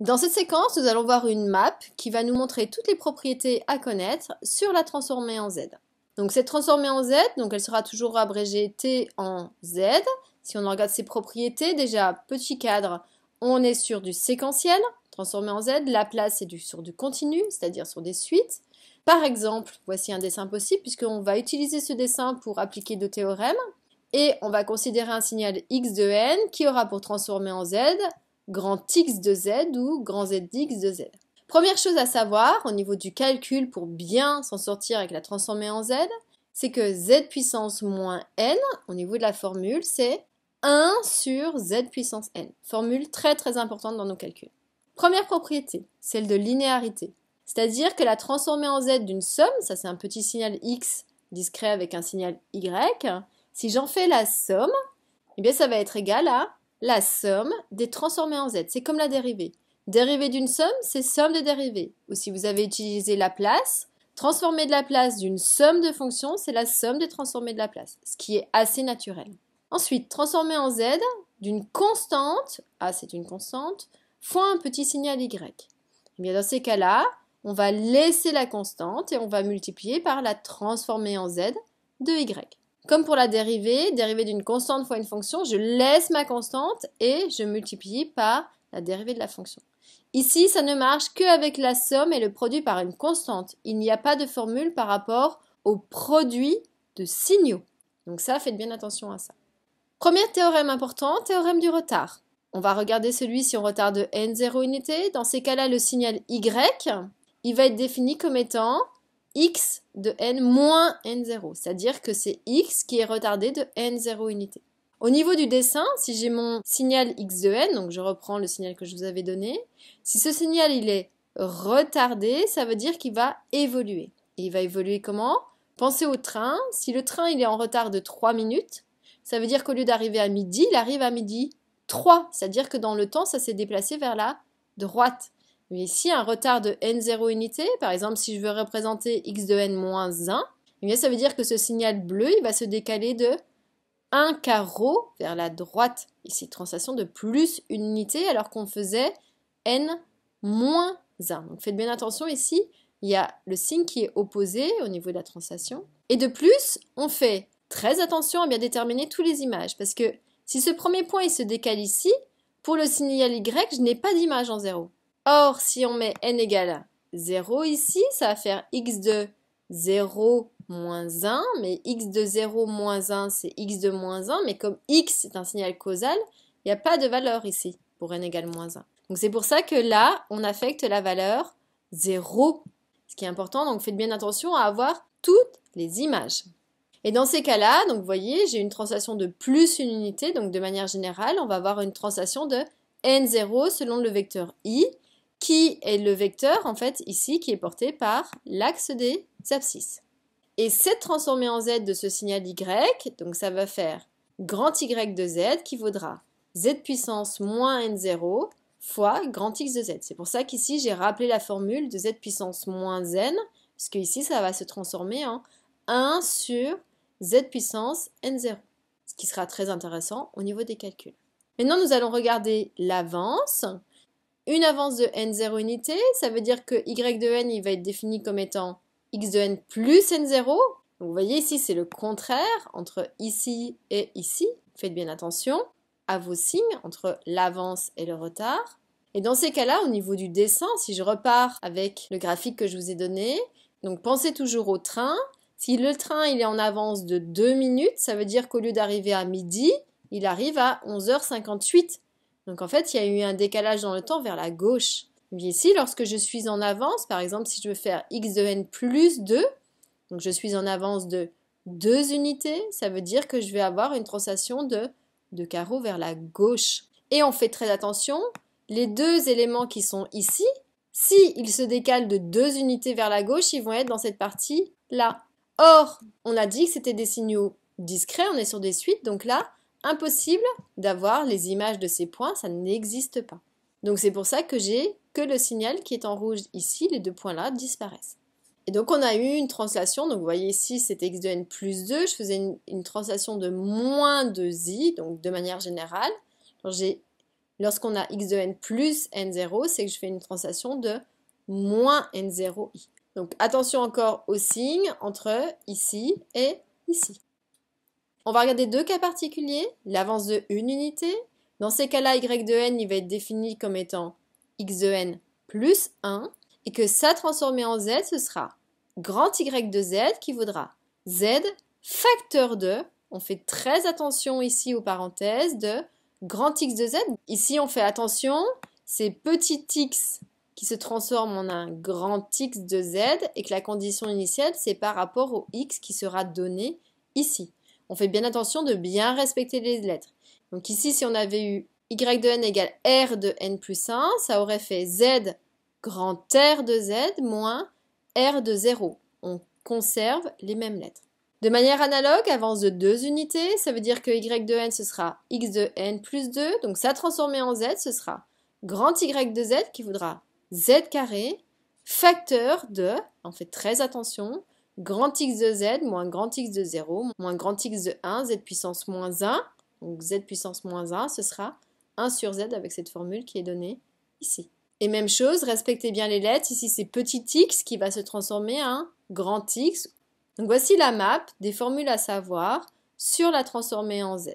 Dans cette séquence, nous allons voir une map qui va nous montrer toutes les propriétés à connaître sur la transformée en Z. Donc cette transformée en Z, donc elle sera toujours abrégée T en Z. Si on regarde ses propriétés, déjà petit cadre, on est sur du séquentiel, transformé en Z. La place est du, sur du continu, c'est-à-dire sur des suites. Par exemple, voici un dessin possible puisqu'on va utiliser ce dessin pour appliquer deux théorèmes. Et on va considérer un signal x de n qui aura pour transformer en z grand X de Z ou grand Z d'X de Z. Première chose à savoir au niveau du calcul pour bien s'en sortir avec la transformée en Z, c'est que Z puissance moins N, au niveau de la formule, c'est 1 sur Z puissance N. Formule très très importante dans nos calculs. Première propriété, celle de linéarité. C'est-à-dire que la transformée en Z d'une somme, ça c'est un petit signal X discret avec un signal Y, si j'en fais la somme, eh bien ça va être égal à la somme des transformés en z. C'est comme la dérivée. Dérivée d'une somme, c'est somme des dérivées. Ou si vous avez utilisé la place, transformer de la place d'une somme de fonctions, c'est la somme des transformés de la place, ce qui est assez naturel. Ensuite, transformer en z d'une constante, A c'est une constante, fois un petit signal y. Eh bien dans ces cas-là, on va laisser la constante et on va multiplier par la transformée en z de y. Comme pour la dérivée, dérivée d'une constante fois une fonction, je laisse ma constante et je multiplie par la dérivée de la fonction. Ici, ça ne marche qu'avec la somme et le produit par une constante. Il n'y a pas de formule par rapport au produit de signaux. Donc ça, faites bien attention à ça. Premier théorème important, théorème du retard. On va regarder celui si on retarde de n0 unité. Dans ces cas-là, le signal y, il va être défini comme étant x de n moins n0, c'est-à-dire que c'est x qui est retardé de n0 unité. Au niveau du dessin, si j'ai mon signal x de n, donc je reprends le signal que je vous avais donné, si ce signal il est retardé, ça veut dire qu'il va évoluer. Et il va évoluer comment Pensez au train, si le train il est en retard de 3 minutes, ça veut dire qu'au lieu d'arriver à midi, il arrive à midi 3, c'est-à-dire que dans le temps, ça s'est déplacé vers la droite ici, un retard de n0 unité, par exemple si je veux représenter x de n-1, moins eh ça veut dire que ce signal bleu il va se décaler de 1 carreau vers la droite, ici translation de plus une unité alors qu'on faisait n moins 1. Donc faites bien attention ici, il y a le signe qui est opposé au niveau de la translation. Et de plus, on fait très attention à bien déterminer tous les images parce que si ce premier point il se décale ici, pour le signal Y, je n'ai pas d'image en 0. Or, si on met n égale 0 ici, ça va faire x de 0 moins 1, mais x de 0 moins 1, c'est x de moins 1, mais comme x est un signal causal, il n'y a pas de valeur ici pour n égale moins 1. Donc c'est pour ça que là, on affecte la valeur 0, ce qui est important, donc faites bien attention à avoir toutes les images. Et dans ces cas-là, donc vous voyez, j'ai une translation de plus une unité, donc de manière générale, on va avoir une translation de n0 selon le vecteur i, qui est le vecteur, en fait, ici, qui est porté par l'axe des abscisses. Et c'est transformé en z de ce signal y, donc ça va faire grand y de z qui vaudra z puissance moins n0 fois grand x de z. C'est pour ça qu'ici, j'ai rappelé la formule de z puissance moins n, puisque ici, ça va se transformer en 1 sur z puissance n0, ce qui sera très intéressant au niveau des calculs. Maintenant, nous allons regarder l'avance une avance de n0 unité, ça veut dire que y de n il va être défini comme étant x de n plus n0. vous voyez ici, c'est le contraire entre ici et ici. Faites bien attention à vos signes entre l'avance et le retard. Et dans ces cas-là, au niveau du dessin, si je repars avec le graphique que je vous ai donné, donc pensez toujours au train. Si le train il est en avance de 2 minutes, ça veut dire qu'au lieu d'arriver à midi, il arrive à 11h58. Donc en fait, il y a eu un décalage dans le temps vers la gauche. Mais ici, lorsque je suis en avance, par exemple, si je veux faire x de n plus 2, donc je suis en avance de 2 unités, ça veut dire que je vais avoir une translation de, de carreaux vers la gauche. Et on fait très attention, les deux éléments qui sont ici, s'ils se décalent de 2 unités vers la gauche, ils vont être dans cette partie-là. Or, on a dit que c'était des signaux discrets, on est sur des suites, donc là, impossible d'avoir les images de ces points, ça n'existe pas. Donc c'est pour ça que j'ai que le signal qui est en rouge ici, les deux points-là disparaissent. Et donc on a eu une translation, donc vous voyez ici c'était x de n plus 2, je faisais une, translation de moins 2i, donc de manière générale. Lorsqu'on a x de n plus n0, c'est que je fais une translation de moins n0i. Donc attention encore au signe entre ici et ici. On va regarder deux cas particuliers, l'avance de une unité. Dans ces cas-là, y de n il va être défini comme étant x de n plus 1 et que ça transformé en z, ce sera grand y de z qui vaudra z facteur de, on fait très attention ici aux parenthèses, de grand x de z. Ici, on fait attention, c'est petit x qui se transforme en un grand x de z et que la condition initiale, c'est par rapport au x qui sera donné ici on fait bien attention de bien respecter les lettres. Donc ici, si on avait eu y de n égale r de n plus 1, ça aurait fait z grand R de z moins R de 0. On conserve les mêmes lettres. De manière analogue, avance de deux unités, ça veut dire que y de n ce sera x de n plus 2, donc ça transformé en z ce sera grand y de z qui voudra z carré facteur de, on fait très attention, grand x de z moins grand x de 0 moins grand x de 1, z puissance moins 1. Donc z puissance moins 1, ce sera 1 sur z avec cette formule qui est donnée ici. Et même chose, respectez bien les lettres. Ici, c'est petit x qui va se transformer en grand x. Donc voici la map des formules à savoir sur la transformée en z.